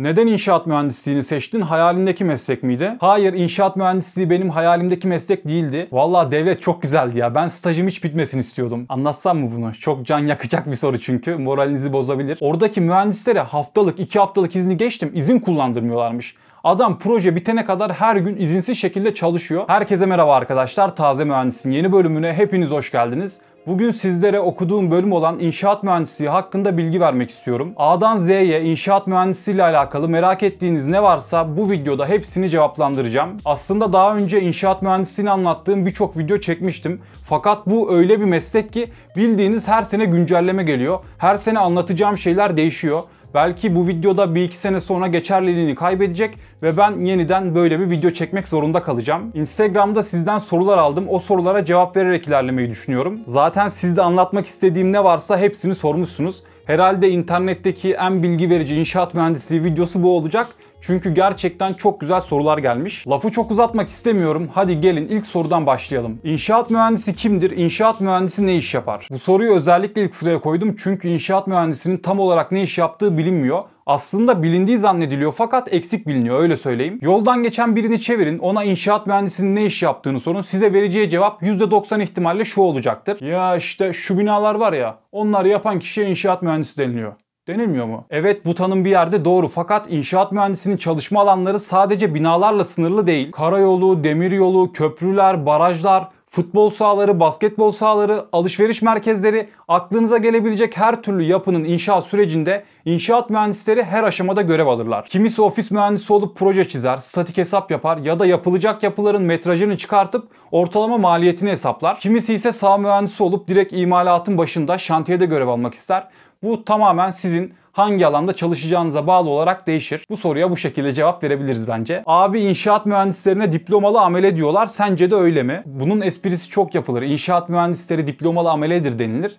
Neden inşaat mühendisliğini seçtin? Hayalindeki meslek miydi? Hayır inşaat mühendisliği benim hayalimdeki meslek değildi. Valla devlet çok güzeldi ya. Ben stajım hiç bitmesin istiyordum. Anlatsam mı bunu? Çok can yakacak bir soru çünkü. Moralinizi bozabilir. Oradaki mühendislere haftalık, iki haftalık izni geçtim. izin kullandırmıyorlarmış. Adam proje bitene kadar her gün izinsiz şekilde çalışıyor. Herkese merhaba arkadaşlar. Taze Mühendis'in yeni bölümüne hepiniz hoş geldiniz. Bugün sizlere okuduğum bölüm olan inşaat mühendisliği hakkında bilgi vermek istiyorum. A'dan Z'ye inşaat mühendisliği ile alakalı merak ettiğiniz ne varsa bu videoda hepsini cevaplandıracağım. Aslında daha önce inşaat mühendisliğini anlattığım birçok video çekmiştim. Fakat bu öyle bir meslek ki bildiğiniz her sene güncelleme geliyor. Her sene anlatacağım şeyler değişiyor. Belki bu videoda bir iki sene sonra geçerliliğini kaybedecek ve ben yeniden böyle bir video çekmek zorunda kalacağım. Instagram'da sizden sorular aldım. O sorulara cevap vererek ilerlemeyi düşünüyorum. Zaten sizde anlatmak istediğim ne varsa hepsini sormuşsunuz. Herhalde internetteki en bilgi verici inşaat mühendisliği videosu bu olacak. Çünkü gerçekten çok güzel sorular gelmiş. Lafı çok uzatmak istemiyorum. Hadi gelin ilk sorudan başlayalım. İnşaat mühendisi kimdir? İnşaat mühendisi ne iş yapar? Bu soruyu özellikle ilk sıraya koydum. Çünkü inşaat mühendisinin tam olarak ne iş yaptığı bilinmiyor aslında bilindiği zannediliyor fakat eksik biliniyor öyle söyleyeyim. Yoldan geçen birini çevirin ona inşaat mühendisinin ne iş yaptığını sorun size vereceği cevap %90 ihtimalle şu olacaktır. Ya işte şu binalar var ya Onları yapan kişiye inşaat mühendisi deniliyor denilmiyor mu? Evet bu tanım bir yerde doğru fakat inşaat mühendisinin çalışma alanları sadece binalarla sınırlı değil. Karayolu, demiryolu, köprüler, barajlar, futbol sahaları, basketbol sahaları, alışveriş merkezleri, aklınıza gelebilecek her türlü yapının inşaat sürecinde inşaat mühendisleri her aşamada görev alırlar. Kimisi ofis mühendisi olup proje çizer, statik hesap yapar ya da yapılacak yapıların metrajını çıkartıp ortalama maliyetini hesaplar. Kimisi ise sağ mühendisi olup direkt imalatın başında şantiyede görev almak ister. Bu tamamen sizin hangi alanda çalışacağınıza bağlı olarak değişir. Bu soruya bu şekilde cevap verebiliriz bence. Abi inşaat mühendislerine diplomalı amele diyorlar. Sence de öyle mi? Bunun esprisi çok yapılır. İnşaat mühendisleri diplomalı ameledir denilir.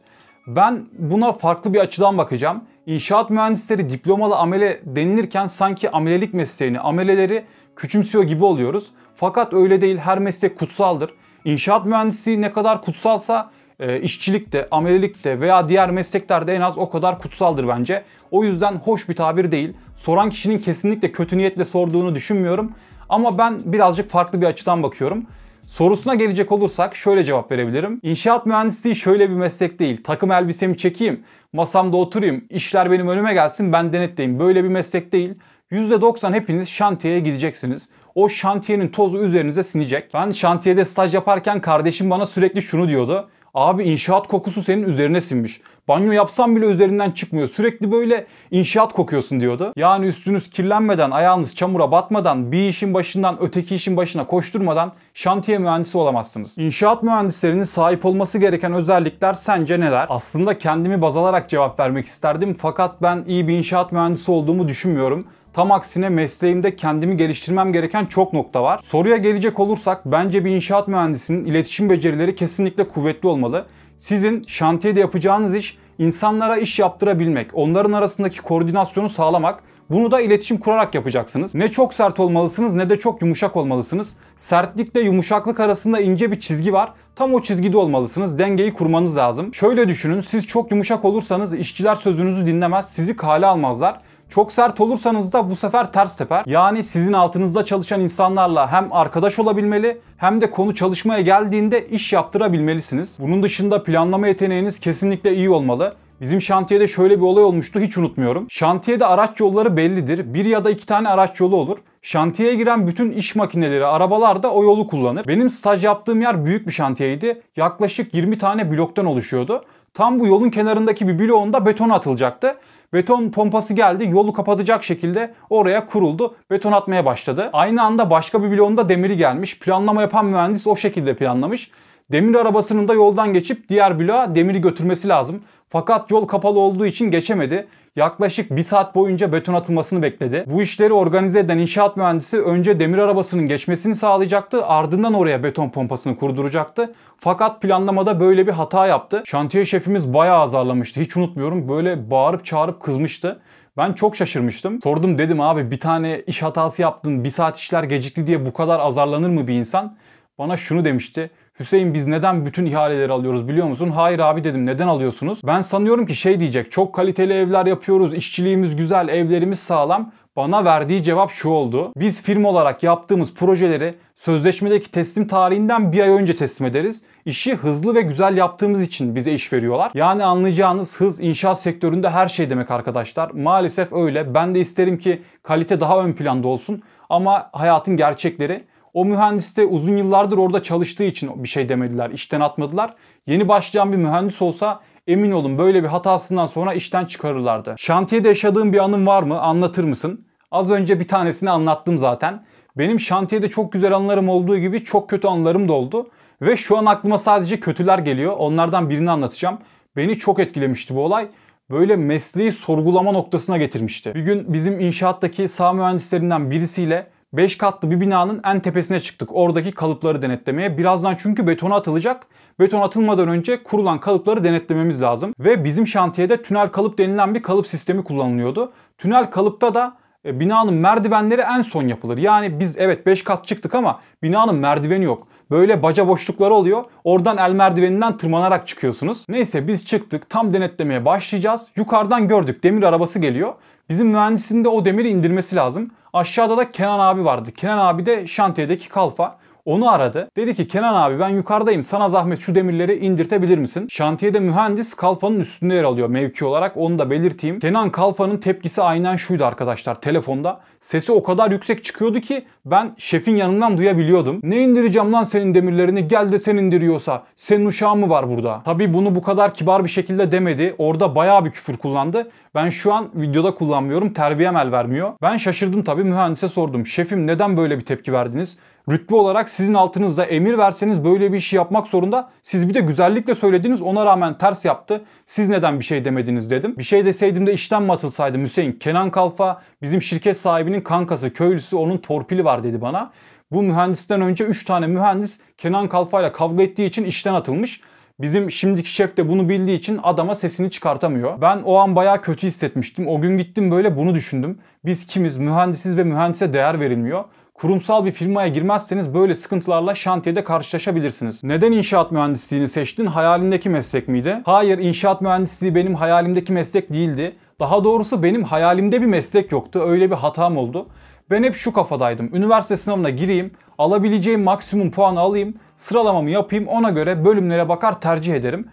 Ben buna farklı bir açıdan bakacağım. İnşaat mühendisleri diplomalı amele denilirken sanki amelelik mesleğini, ameleleri küçümsüyor gibi oluyoruz. Fakat öyle değil. Her meslek kutsaldır. İnşaat mühendisliği ne kadar kutsalsa e, işçilikte, amelilikte veya diğer mesleklerde en az o kadar kutsaldır bence. O yüzden hoş bir tabir değil. Soran kişinin kesinlikle kötü niyetle sorduğunu düşünmüyorum. Ama ben birazcık farklı bir açıdan bakıyorum. Sorusuna gelecek olursak şöyle cevap verebilirim. İnşaat mühendisliği şöyle bir meslek değil. Takım elbisemi çekeyim, masamda oturayım, işler benim önüme gelsin ben denetleyeyim. Böyle bir meslek değil. %90 hepiniz şantiyeye gideceksiniz. O şantiyenin tozu üzerinize sinecek. Ben şantiyede staj yaparken kardeşim bana sürekli şunu diyordu. Abi inşaat kokusu senin üzerine sinmiş. Banyo yapsan bile üzerinden çıkmıyor. Sürekli böyle inşaat kokuyorsun diyordu. Yani üstünüz kirlenmeden, ayağınız çamura batmadan, bir işin başından öteki işin başına koşturmadan şantiye mühendisi olamazsınız. İnşaat mühendislerinin sahip olması gereken özellikler sence neler? Aslında kendimi baz alarak cevap vermek isterdim fakat ben iyi bir inşaat mühendisi olduğumu düşünmüyorum. Tam aksine mesleğimde kendimi geliştirmem gereken çok nokta var. Soruya gelecek olursak bence bir inşaat mühendisinin iletişim becerileri kesinlikle kuvvetli olmalı. Sizin şantiyede yapacağınız iş insanlara iş yaptırabilmek, onların arasındaki koordinasyonu sağlamak bunu da iletişim kurarak yapacaksınız. Ne çok sert olmalısınız ne de çok yumuşak olmalısınız. Sertlikle yumuşaklık arasında ince bir çizgi var. Tam o çizgide olmalısınız. Dengeyi kurmanız lazım. Şöyle düşünün siz çok yumuşak olursanız işçiler sözünüzü dinlemez, sizi kale almazlar. Çok sert olursanız da bu sefer ters teper. Yani sizin altınızda çalışan insanlarla hem arkadaş olabilmeli hem de konu çalışmaya geldiğinde iş yaptırabilmelisiniz. Bunun dışında planlama yeteneğiniz kesinlikle iyi olmalı. Bizim şantiyede şöyle bir olay olmuştu hiç unutmuyorum. Şantiyede araç yolları bellidir. Bir ya da iki tane araç yolu olur. Şantiyeye giren bütün iş makineleri, arabalar da o yolu kullanır. Benim staj yaptığım yer büyük bir şantiyeydi. Yaklaşık 20 tane bloktan oluşuyordu. Tam bu yolun kenarındaki bir bloğunda beton atılacaktı. Beton pompası geldi yolu kapatacak şekilde oraya kuruldu. Beton atmaya başladı. Aynı anda başka bir bloğunda demiri gelmiş. Planlama yapan mühendis o şekilde planlamış. Demir arabasının da yoldan geçip diğer bloğa demiri götürmesi lazım. Fakat yol kapalı olduğu için geçemedi yaklaşık bir saat boyunca beton atılmasını bekledi. Bu işleri organize eden inşaat mühendisi önce demir arabasının geçmesini sağlayacaktı ardından oraya beton pompasını kurduracaktı. Fakat planlamada böyle bir hata yaptı. Şantiye şefimiz bayağı azarlamıştı hiç unutmuyorum böyle bağırıp çağırıp kızmıştı. Ben çok şaşırmıştım. Sordum dedim abi bir tane iş hatası yaptın bir saat işler gecikti diye bu kadar azarlanır mı bir insan? Bana şunu demişti. Hüseyin biz neden bütün ihaleleri alıyoruz biliyor musun? Hayır abi dedim neden alıyorsunuz? Ben sanıyorum ki şey diyecek çok kaliteli evler yapıyoruz, işçiliğimiz güzel, evlerimiz sağlam. Bana verdiği cevap şu oldu. Biz firma olarak yaptığımız projeleri sözleşmedeki teslim tarihinden bir ay önce teslim ederiz. İşi hızlı ve güzel yaptığımız için bize iş veriyorlar. Yani anlayacağınız hız inşaat sektöründe her şey demek arkadaşlar. Maalesef öyle. Ben de isterim ki kalite daha ön planda olsun. Ama hayatın gerçekleri o mühendis de uzun yıllardır orada çalıştığı için bir şey demediler, işten atmadılar. Yeni başlayan bir mühendis olsa emin olun böyle bir hatasından sonra işten çıkarırlardı. Şantiyede yaşadığın bir anın var mı? Anlatır mısın? Az önce bir tanesini anlattım zaten. Benim şantiyede çok güzel anlarım olduğu gibi çok kötü anlarım da oldu. Ve şu an aklıma sadece kötüler geliyor. Onlardan birini anlatacağım. Beni çok etkilemişti bu olay. Böyle mesleği sorgulama noktasına getirmişti. Bir gün bizim inşaattaki sağ mühendislerinden birisiyle 5 katlı bir binanın en tepesine çıktık. Oradaki kalıpları denetlemeye. Birazdan çünkü betona atılacak. Beton atılmadan önce kurulan kalıpları denetlememiz lazım. Ve bizim şantiyede tünel kalıp denilen bir kalıp sistemi kullanılıyordu. Tünel kalıpta da e, binanın merdivenleri en son yapılır. Yani biz evet 5 kat çıktık ama binanın merdiveni yok. Böyle baca boşlukları oluyor. Oradan el merdiveninden tırmanarak çıkıyorsunuz. Neyse biz çıktık. Tam denetlemeye başlayacağız. Yukarıdan gördük. Demir arabası geliyor. Bizim mühendisin de o demiri indirmesi lazım. Aşağıda da Kenan abi vardı. Kenan abi de şantiyedeki kalfa. Onu aradı. Dedi ki Kenan abi ben yukarıdayım sana zahmet şu demirleri indirtebilir misin? Şantiyede mühendis kalfanın üstünde yer alıyor mevki olarak onu da belirteyim. Kenan kalfanın tepkisi aynen şuydu arkadaşlar telefonda. Sesi o kadar yüksek çıkıyordu ki ben şefin yanından duyabiliyordum. Ne indireceğim lan senin demirlerini gel de sen indiriyorsa senin uşağın mı var burada? Tabi bunu bu kadar kibar bir şekilde demedi. Orada baya bir küfür kullandı. Ben şu an videoda kullanmıyorum terbiyem el vermiyor. Ben şaşırdım tabi mühendise sordum. Şefim neden böyle bir tepki verdiniz? rütbe olarak sizin altınızda emir verseniz böyle bir işi yapmak zorunda. Siz bir de güzellikle söylediniz ona rağmen ters yaptı. Siz neden bir şey demediniz dedim. Bir şey deseydim de işten mi atılsaydım Hüseyin? Kenan Kalfa bizim şirket sahibinin kankası köylüsü onun torpili var dedi bana. Bu mühendisten önce 3 tane mühendis Kenan Kalfa ile kavga ettiği için işten atılmış. Bizim şimdiki şef de bunu bildiği için adama sesini çıkartamıyor. Ben o an bayağı kötü hissetmiştim. O gün gittim böyle bunu düşündüm. Biz kimiz? Mühendisiz ve mühendise değer verilmiyor. Kurumsal bir firmaya girmezseniz böyle sıkıntılarla şantiyede karşılaşabilirsiniz. Neden inşaat mühendisliğini seçtin? Hayalindeki meslek miydi? Hayır inşaat mühendisliği benim hayalimdeki meslek değildi. Daha doğrusu benim hayalimde bir meslek yoktu. Öyle bir hatam oldu. Ben hep şu kafadaydım. Üniversite sınavına gireyim, alabileceğim maksimum puanı alayım, sıralamamı yapayım, ona göre bölümlere bakar tercih ederim.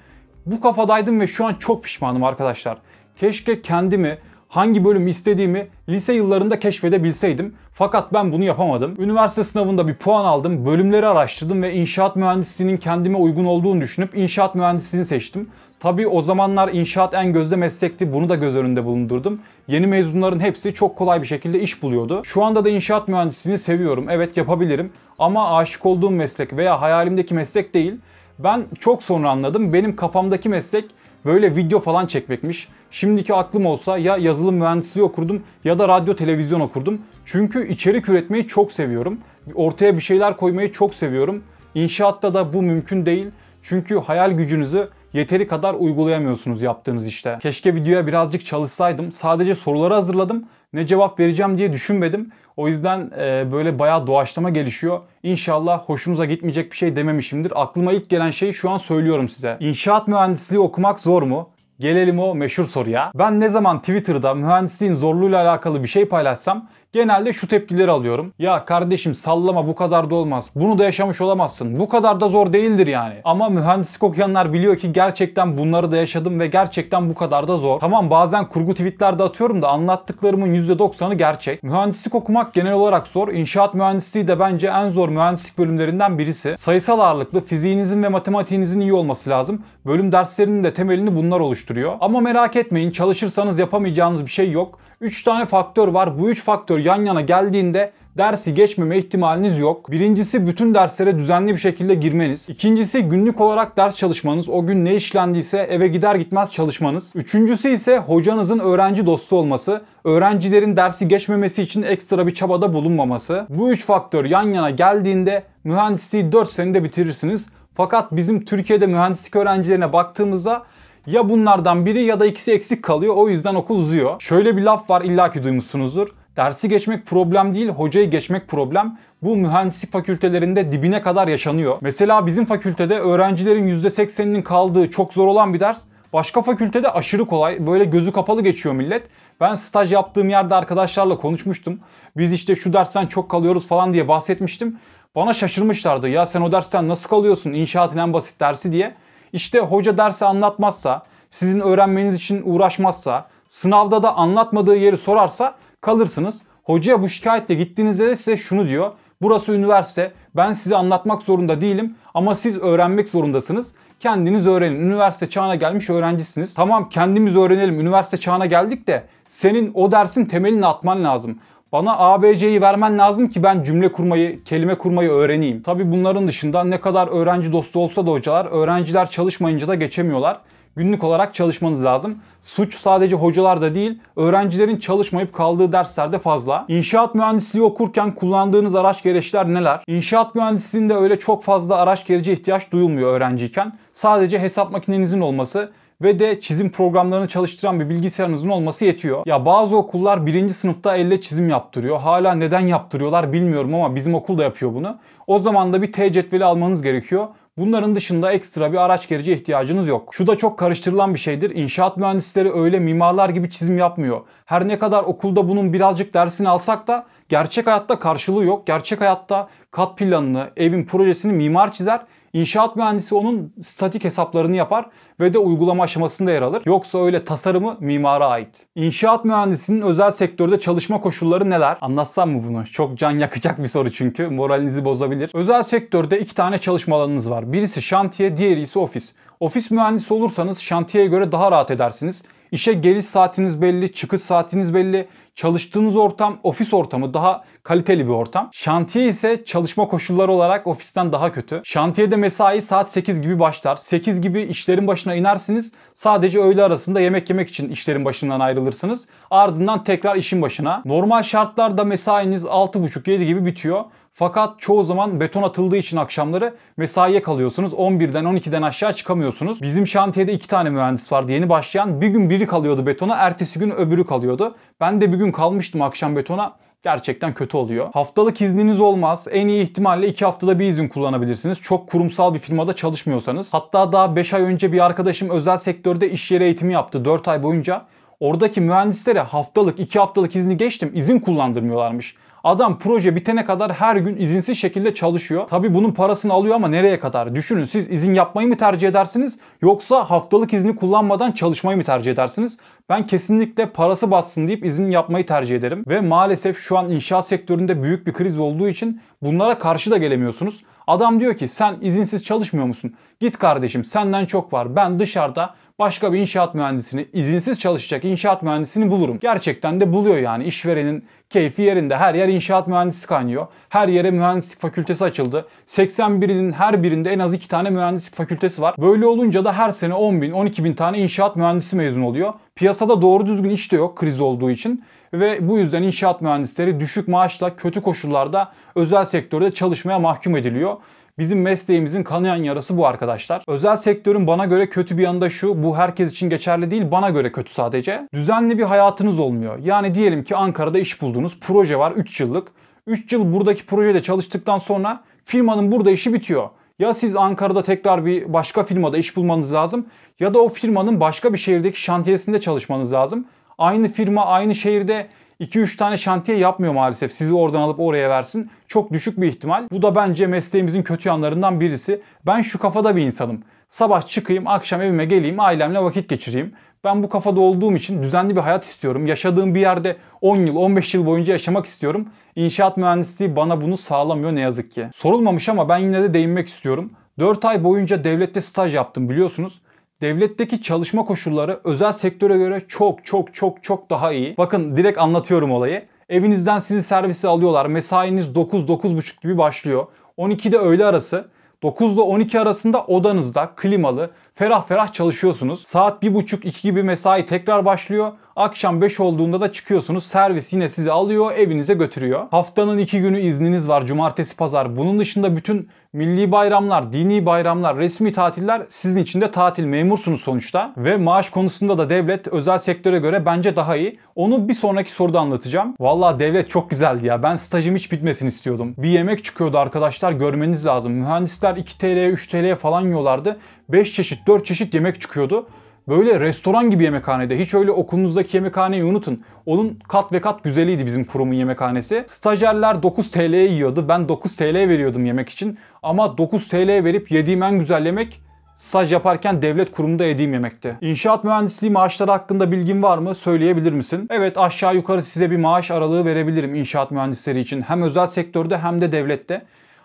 Bu kafadaydım ve şu an çok pişmanım arkadaşlar. Keşke kendimi, hangi bölüm istediğimi lise yıllarında keşfedebilseydim. Fakat ben bunu yapamadım. Üniversite sınavında bir puan aldım, bölümleri araştırdım ve inşaat mühendisliğinin kendime uygun olduğunu düşünüp inşaat mühendisliğini seçtim. Tabi o zamanlar inşaat en gözde meslekti. Bunu da göz önünde bulundurdum. Yeni mezunların hepsi çok kolay bir şekilde iş buluyordu. Şu anda da inşaat mühendisliğini seviyorum. Evet yapabilirim ama aşık olduğum meslek veya hayalimdeki meslek değil. Ben çok sonra anladım. Benim kafamdaki meslek böyle video falan çekmekmiş. Şimdiki aklım olsa ya yazılım mühendisliği okurdum ya da radyo televizyon okurdum. Çünkü içerik üretmeyi çok seviyorum. Ortaya bir şeyler koymayı çok seviyorum. İnşaatta da bu mümkün değil. Çünkü hayal gücünüzü yeteri kadar uygulayamıyorsunuz yaptığınız işte. Keşke videoya birazcık çalışsaydım. Sadece soruları hazırladım. Ne cevap vereceğim diye düşünmedim. O yüzden e, böyle bayağı doğaçlama gelişiyor. İnşallah hoşunuza gitmeyecek bir şey dememişimdir. Aklıma ilk gelen şeyi şu an söylüyorum size. İnşaat mühendisliği okumak zor mu? Gelelim o meşhur soruya. Ben ne zaman Twitter'da mühendisliğin zorluğuyla alakalı bir şey paylaşsam genelde şu tepkileri alıyorum. Ya kardeşim sallama bu kadar da olmaz. Bunu da yaşamış olamazsın. Bu kadar da zor değildir yani. Ama mühendislik okuyanlar biliyor ki gerçekten bunları da yaşadım ve gerçekten bu kadar da zor. Tamam bazen kurgu de atıyorum da anlattıklarımın %90'ı gerçek. Mühendislik okumak genel olarak zor. İnşaat mühendisliği de bence en zor mühendislik bölümlerinden birisi. Sayısal ağırlıklı fiziğinizin ve matematiğinizin iyi olması lazım. Bölüm derslerinin de temelini bunlar oluşturuyor. Ama merak etmeyin çalışırsanız yapamayacağınız bir şey yok. 3 tane faktör var. Bu 3 faktör yan yana geldiğinde dersi geçmeme ihtimaliniz yok. Birincisi bütün derslere düzenli bir şekilde girmeniz. İkincisi günlük olarak ders çalışmanız. O gün ne işlendiyse eve gider gitmez çalışmanız. Üçüncüsü ise hocanızın öğrenci dostu olması. Öğrencilerin dersi geçmemesi için ekstra bir çabada bulunmaması. Bu üç faktör yan yana geldiğinde mühendisliği 4 senede bitirirsiniz. Fakat bizim Türkiye'de mühendislik öğrencilerine baktığımızda ya bunlardan biri ya da ikisi eksik kalıyor o yüzden okul uzuyor. Şöyle bir laf var illaki duymuşsunuzdur. Dersi geçmek problem değil, hocayı geçmek problem. Bu mühendislik fakültelerinde dibine kadar yaşanıyor. Mesela bizim fakültede öğrencilerin %80'inin kaldığı çok zor olan bir ders Başka fakültede aşırı kolay. Böyle gözü kapalı geçiyor millet. Ben staj yaptığım yerde arkadaşlarla konuşmuştum. Biz işte şu dersten çok kalıyoruz falan diye bahsetmiştim. Bana şaşırmışlardı. Ya sen o dersten nasıl kalıyorsun? İnşaatın en basit dersi diye. İşte hoca dersi anlatmazsa, sizin öğrenmeniz için uğraşmazsa, sınavda da anlatmadığı yeri sorarsa kalırsınız. Hocaya bu şikayetle gittiğinizde de size şunu diyor. Burası üniversite. Ben size anlatmak zorunda değilim ama siz öğrenmek zorundasınız. Kendiniz öğrenin. Üniversite çağına gelmiş öğrencisiniz. Tamam kendimiz öğrenelim. Üniversite çağına geldik de senin o dersin temelini atman lazım. Bana ABC'yi vermen lazım ki ben cümle kurmayı, kelime kurmayı öğreneyim. Tabi bunların dışında ne kadar öğrenci dostu olsa da hocalar, öğrenciler çalışmayınca da geçemiyorlar. Günlük olarak çalışmanız lazım. Suç sadece hocalarda değil, öğrencilerin çalışmayıp kaldığı derslerde fazla. İnşaat mühendisliği okurken kullandığınız araç gereçler neler? İnşaat mühendisliğinde öyle çok fazla araç gerece ihtiyaç duyulmuyor öğrenciyken. Sadece hesap makinenizin olması, ve de çizim programlarını çalıştıran bir bilgisayarınızın olması yetiyor. Ya bazı okullar birinci sınıfta elle çizim yaptırıyor. Hala neden yaptırıyorlar bilmiyorum ama bizim okul da yapıyor bunu. O zaman da bir T cetveli almanız gerekiyor. Bunların dışında ekstra bir araç gerece ihtiyacınız yok. Şu da çok karıştırılan bir şeydir. İnşaat mühendisleri öyle mimarlar gibi çizim yapmıyor. Her ne kadar okulda bunun birazcık dersini alsak da gerçek hayatta karşılığı yok. Gerçek hayatta kat planını, evin projesini mimar çizer İnşaat mühendisi onun statik hesaplarını yapar ve de uygulama aşamasında yer alır. Yoksa öyle tasarımı mimara ait. İnşaat mühendisinin özel sektörde çalışma koşulları neler? Anlatsam mı bunu? Çok can yakacak bir soru çünkü. Moralinizi bozabilir. Özel sektörde iki tane çalışma alanınız var. Birisi şantiye, diğeri ise ofis. Ofis mühendisi olursanız şantiyeye göre daha rahat edersiniz. İşe geliş saatiniz belli, çıkış saatiniz belli. Çalıştığınız ortam ofis ortamı daha kaliteli bir ortam. Şantiye ise çalışma koşulları olarak ofisten daha kötü. Şantiyede mesai saat 8 gibi başlar. 8 gibi işlerin başına inersiniz. Sadece öğle arasında yemek yemek için işlerin başından ayrılırsınız. Ardından tekrar işin başına. Normal şartlarda mesainiz 6.30-7 gibi bitiyor. Fakat çoğu zaman beton atıldığı için akşamları mesaiye kalıyorsunuz. 11'den 12'den aşağı çıkamıyorsunuz. Bizim şantiyede iki tane mühendis vardı yeni başlayan. Bir gün biri kalıyordu betona, ertesi gün öbürü kalıyordu. Ben de bir gün kalmıştım akşam betona gerçekten kötü oluyor. Haftalık izniniz olmaz. En iyi ihtimalle 2 haftada bir izin kullanabilirsiniz. Çok kurumsal bir firmada çalışmıyorsanız. Hatta daha 5 ay önce bir arkadaşım özel sektörde iş yeri eğitimi yaptı 4 ay boyunca. Oradaki mühendislere haftalık 2 haftalık izni geçtim izin kullandırmıyorlarmış. Adam proje bitene kadar her gün izinsiz şekilde çalışıyor. Tabi bunun parasını alıyor ama nereye kadar? Düşünün siz izin yapmayı mı tercih edersiniz yoksa haftalık izni kullanmadan çalışmayı mı tercih edersiniz? Ben kesinlikle parası batsın deyip izin yapmayı tercih ederim. Ve maalesef şu an inşaat sektöründe büyük bir kriz olduğu için bunlara karşı da gelemiyorsunuz. Adam diyor ki sen izinsiz çalışmıyor musun? Git kardeşim senden çok var. Ben dışarıda başka bir inşaat mühendisini, izinsiz çalışacak inşaat mühendisini bulurum. Gerçekten de buluyor yani işverenin keyfi yerinde. Her yer inşaat mühendisi kaynıyor. Her yere mühendislik fakültesi açıldı. 81'in her birinde en az 2 tane mühendislik fakültesi var. Böyle olunca da her sene 10 bin, 12 bin tane inşaat mühendisi mezun oluyor. Piyasada doğru düzgün iş de yok kriz olduğu için. Ve bu yüzden inşaat mühendisleri düşük maaşla, kötü koşullarda özel sektörde çalışmaya mahkum ediliyor. Bizim mesleğimizin kanayan yarası bu arkadaşlar. Özel sektörün bana göre kötü bir yanı da şu. Bu herkes için geçerli değil. Bana göre kötü sadece. Düzenli bir hayatınız olmuyor. Yani diyelim ki Ankara'da iş buldunuz. Proje var 3 yıllık. 3 yıl buradaki projede çalıştıktan sonra firmanın burada işi bitiyor. Ya siz Ankara'da tekrar bir başka firmada iş bulmanız lazım ya da o firmanın başka bir şehirdeki şantiyesinde çalışmanız lazım. Aynı firma aynı şehirde 2-3 tane şantiye yapmıyor maalesef. Sizi oradan alıp oraya versin. Çok düşük bir ihtimal. Bu da bence mesleğimizin kötü yanlarından birisi. Ben şu kafada bir insanım. Sabah çıkayım, akşam evime geleyim, ailemle vakit geçireyim. Ben bu kafada olduğum için düzenli bir hayat istiyorum. Yaşadığım bir yerde 10 yıl, 15 yıl boyunca yaşamak istiyorum. İnşaat mühendisliği bana bunu sağlamıyor ne yazık ki. Sorulmamış ama ben yine de değinmek istiyorum. 4 ay boyunca devlette staj yaptım biliyorsunuz. Devletteki çalışma koşulları özel sektöre göre çok çok çok çok daha iyi. Bakın direkt anlatıyorum olayı. Evinizden sizi servise alıyorlar. Mesainiz 9-9.30 gibi başlıyor. 12'de öğle arası. 9 ile 12 arasında odanızda klimalı, ferah ferah çalışıyorsunuz. Saat 1.30-2 gibi mesai tekrar başlıyor. Akşam 5 olduğunda da çıkıyorsunuz. Servis yine sizi alıyor, evinize götürüyor. Haftanın 2 günü izniniz var. Cumartesi, pazar. Bunun dışında bütün milli bayramlar, dini bayramlar, resmi tatiller sizin için de tatil. Memursunuz sonuçta. Ve maaş konusunda da devlet özel sektöre göre bence daha iyi. Onu bir sonraki soruda anlatacağım. Valla devlet çok güzeldi ya. Ben stajım hiç bitmesin istiyordum. Bir yemek çıkıyordu arkadaşlar görmeniz lazım. Mühendisler 2 TL'ye 3 TL'ye falan yiyorlardı. 5 çeşit 3-4 çeşit yemek çıkıyordu. Böyle restoran gibi yemekhanede. Hiç öyle okulunuzdaki yemekhaneyi unutun. Onun kat ve kat güzeliydi bizim kurumun yemekhanesi. Stajyerler 9 TL yiyordu. Ben 9 TL veriyordum yemek için. Ama 9 TL verip yediğim en güzel yemek staj yaparken devlet kurumunda yediğim yemekti. İnşaat mühendisliği maaşları hakkında bilgin var mı? Söyleyebilir misin? Evet aşağı yukarı size bir maaş aralığı verebilirim inşaat mühendisleri için. Hem özel sektörde hem de devlette.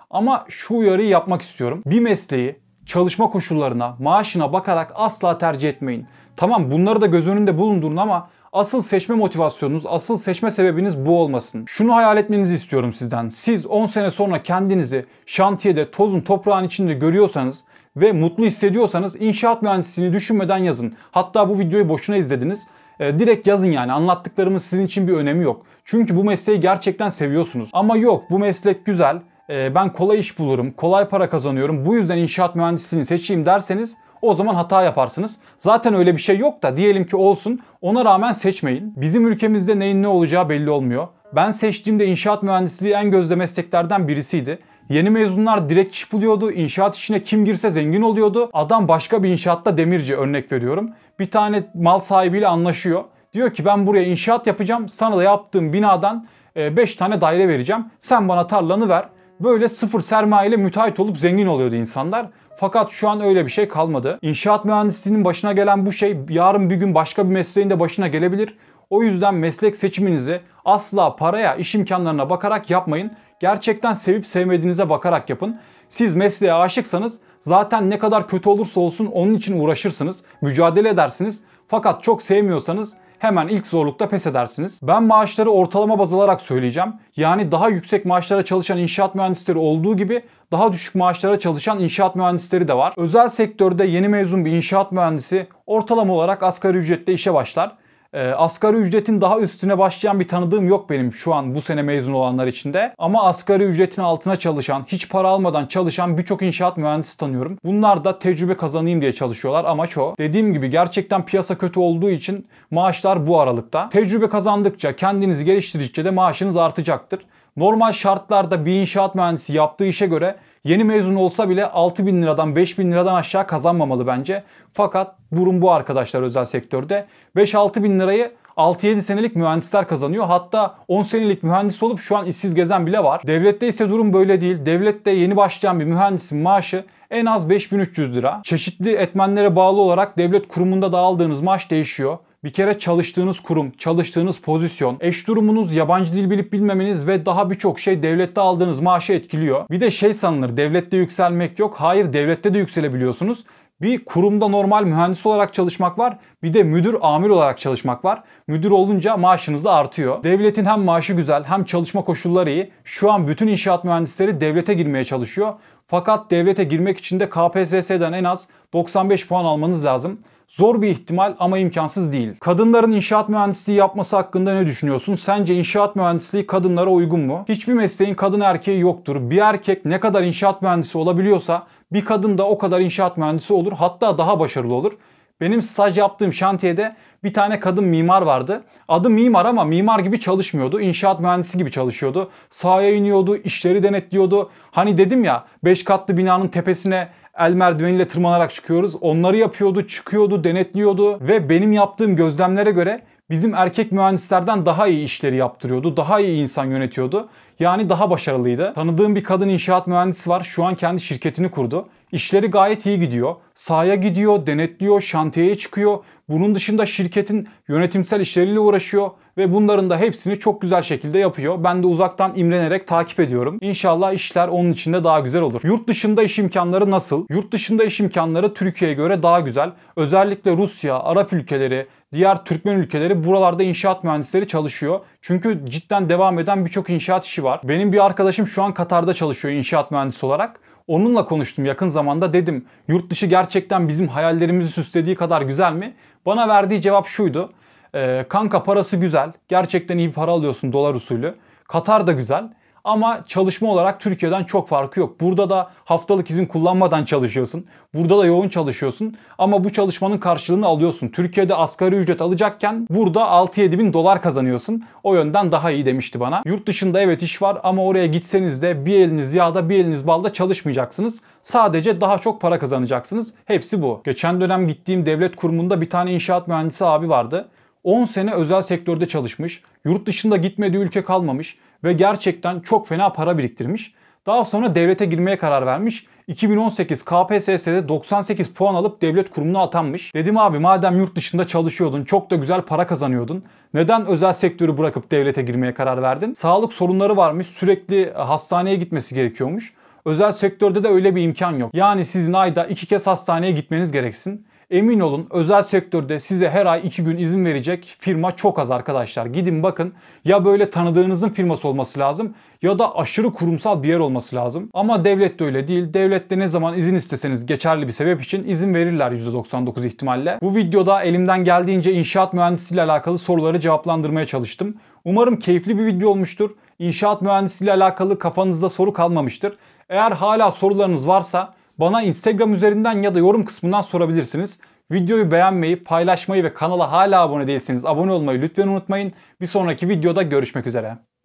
Ama şu uyarıyı yapmak istiyorum. Bir mesleği çalışma koşullarına, maaşına bakarak asla tercih etmeyin. Tamam bunları da göz önünde bulundurun ama asıl seçme motivasyonunuz, asıl seçme sebebiniz bu olmasın. Şunu hayal etmenizi istiyorum sizden. Siz 10 sene sonra kendinizi şantiyede, tozun, toprağın içinde görüyorsanız ve mutlu hissediyorsanız inşaat mühendisliğini düşünmeden yazın. Hatta bu videoyu boşuna izlediniz. E, direkt yazın yani anlattıklarımın sizin için bir önemi yok. Çünkü bu mesleği gerçekten seviyorsunuz. Ama yok bu meslek güzel ee, ben kolay iş bulurum, kolay para kazanıyorum, bu yüzden inşaat mühendisliğini seçeyim derseniz o zaman hata yaparsınız. Zaten öyle bir şey yok da diyelim ki olsun ona rağmen seçmeyin. Bizim ülkemizde neyin ne olacağı belli olmuyor. Ben seçtiğimde inşaat mühendisliği en gözde mesleklerden birisiydi. Yeni mezunlar direkt iş buluyordu. İnşaat işine kim girse zengin oluyordu. Adam başka bir inşaatta demirci örnek veriyorum. Bir tane mal sahibiyle anlaşıyor. Diyor ki ben buraya inşaat yapacağım. Sana da yaptığım binadan 5 e, tane daire vereceğim. Sen bana tarlanı ver. Böyle sıfır sermaye ile müteahhit olup zengin oluyordu insanlar. Fakat şu an öyle bir şey kalmadı. İnşaat mühendisliğinin başına gelen bu şey yarın bir gün başka bir mesleğin de başına gelebilir. O yüzden meslek seçiminizi asla paraya, iş imkanlarına bakarak yapmayın. Gerçekten sevip sevmediğinize bakarak yapın. Siz mesleğe aşıksanız zaten ne kadar kötü olursa olsun onun için uğraşırsınız, mücadele edersiniz. Fakat çok sevmiyorsanız hemen ilk zorlukta pes edersiniz. Ben maaşları ortalama baz alarak söyleyeceğim. Yani daha yüksek maaşlara çalışan inşaat mühendisleri olduğu gibi daha düşük maaşlara çalışan inşaat mühendisleri de var. Özel sektörde yeni mezun bir inşaat mühendisi ortalama olarak asgari ücretle işe başlar e, asgari ücretin daha üstüne başlayan bir tanıdığım yok benim şu an bu sene mezun olanlar içinde. Ama asgari ücretin altına çalışan, hiç para almadan çalışan birçok inşaat mühendisi tanıyorum. Bunlar da tecrübe kazanayım diye çalışıyorlar ama çoğu Dediğim gibi gerçekten piyasa kötü olduğu için maaşlar bu aralıkta. Tecrübe kazandıkça, kendinizi geliştirdikçe de maaşınız artacaktır. Normal şartlarda bir inşaat mühendisi yaptığı işe göre Yeni mezun olsa bile 6 bin liradan 5 bin liradan aşağı kazanmamalı bence. Fakat durum bu arkadaşlar özel sektörde. 5-6 bin lirayı 6-7 senelik mühendisler kazanıyor. Hatta 10 senelik mühendis olup şu an işsiz gezen bile var. Devlette ise durum böyle değil. Devlette yeni başlayan bir mühendisin maaşı en az 5300 lira. Çeşitli etmenlere bağlı olarak devlet kurumunda da aldığınız maaş değişiyor. Bir kere çalıştığınız kurum, çalıştığınız pozisyon, eş durumunuz, yabancı dil bilip bilmemeniz ve daha birçok şey devlette aldığınız maaşı etkiliyor. Bir de şey sanılır devlette yükselmek yok. Hayır devlette de yükselebiliyorsunuz. Bir kurumda normal mühendis olarak çalışmak var. Bir de müdür amir olarak çalışmak var. Müdür olunca maaşınız da artıyor. Devletin hem maaşı güzel hem çalışma koşulları iyi. Şu an bütün inşaat mühendisleri devlete girmeye çalışıyor. Fakat devlete girmek için de KPSS'den en az 95 puan almanız lazım. Zor bir ihtimal ama imkansız değil. Kadınların inşaat mühendisliği yapması hakkında ne düşünüyorsun? Sence inşaat mühendisliği kadınlara uygun mu? Hiçbir mesleğin kadın erkeği yoktur. Bir erkek ne kadar inşaat mühendisi olabiliyorsa bir kadın da o kadar inşaat mühendisi olur. Hatta daha başarılı olur. Benim staj yaptığım şantiyede bir tane kadın mimar vardı. Adı mimar ama mimar gibi çalışmıyordu. İnşaat mühendisi gibi çalışıyordu. Sahaya iniyordu, işleri denetliyordu. Hani dedim ya 5 katlı binanın tepesine el merdiveniyle tırmanarak çıkıyoruz. Onları yapıyordu, çıkıyordu, denetliyordu ve benim yaptığım gözlemlere göre bizim erkek mühendislerden daha iyi işleri yaptırıyordu. Daha iyi insan yönetiyordu. Yani daha başarılıydı. Tanıdığım bir kadın inşaat mühendisi var. Şu an kendi şirketini kurdu. İşleri gayet iyi gidiyor. Sahaya gidiyor, denetliyor, şantiyeye çıkıyor. Bunun dışında şirketin yönetimsel işleriyle uğraşıyor ve bunların da hepsini çok güzel şekilde yapıyor. Ben de uzaktan imrenerek takip ediyorum. İnşallah işler onun içinde daha güzel olur. Yurt dışında iş imkanları nasıl? Yurt dışında iş imkanları Türkiye'ye göre daha güzel. Özellikle Rusya, Arap ülkeleri, diğer Türkmen ülkeleri buralarda inşaat mühendisleri çalışıyor. Çünkü cidden devam eden birçok inşaat işi var. Benim bir arkadaşım şu an Katar'da çalışıyor inşaat mühendisi olarak. Onunla konuştum yakın zamanda dedim yurt dışı gerçekten bizim hayallerimizi süslediği kadar güzel mi? Bana verdiği cevap şuydu. E, kanka parası güzel. Gerçekten iyi para alıyorsun dolar usulü. Katar da güzel. Ama çalışma olarak Türkiye'den çok farkı yok. Burada da haftalık izin kullanmadan çalışıyorsun. Burada da yoğun çalışıyorsun. Ama bu çalışmanın karşılığını alıyorsun. Türkiye'de asgari ücret alacakken burada 6-7 bin dolar kazanıyorsun. O yönden daha iyi demişti bana. Yurt dışında evet iş var ama oraya gitseniz de bir eliniz yağda bir eliniz balda çalışmayacaksınız. Sadece daha çok para kazanacaksınız. Hepsi bu. Geçen dönem gittiğim devlet kurumunda bir tane inşaat mühendisi abi vardı. 10 sene özel sektörde çalışmış, yurt dışında gitmediği ülke kalmamış, ve gerçekten çok fena para biriktirmiş. Daha sonra devlete girmeye karar vermiş. 2018 KPSS'de 98 puan alıp devlet kurumuna atanmış. Dedim abi madem yurt dışında çalışıyordun, çok da güzel para kazanıyordun. Neden özel sektörü bırakıp devlete girmeye karar verdin? Sağlık sorunları varmış, sürekli hastaneye gitmesi gerekiyormuş. Özel sektörde de öyle bir imkan yok. Yani sizin ayda iki kez hastaneye gitmeniz gereksin. Emin olun özel sektörde size her ay 2 gün izin verecek firma çok az arkadaşlar. Gidin bakın ya böyle tanıdığınızın firması olması lazım ya da aşırı kurumsal bir yer olması lazım. Ama devlet de öyle değil. Devlette de ne zaman izin isteseniz geçerli bir sebep için izin verirler %99 ihtimalle. Bu videoda elimden geldiğince inşaat mühendisiyle alakalı soruları cevaplandırmaya çalıştım. Umarım keyifli bir video olmuştur. İnşaat mühendisiyle alakalı kafanızda soru kalmamıştır. Eğer hala sorularınız varsa bana Instagram üzerinden ya da yorum kısmından sorabilirsiniz. Videoyu beğenmeyi, paylaşmayı ve kanala hala abone değilseniz abone olmayı lütfen unutmayın. Bir sonraki videoda görüşmek üzere.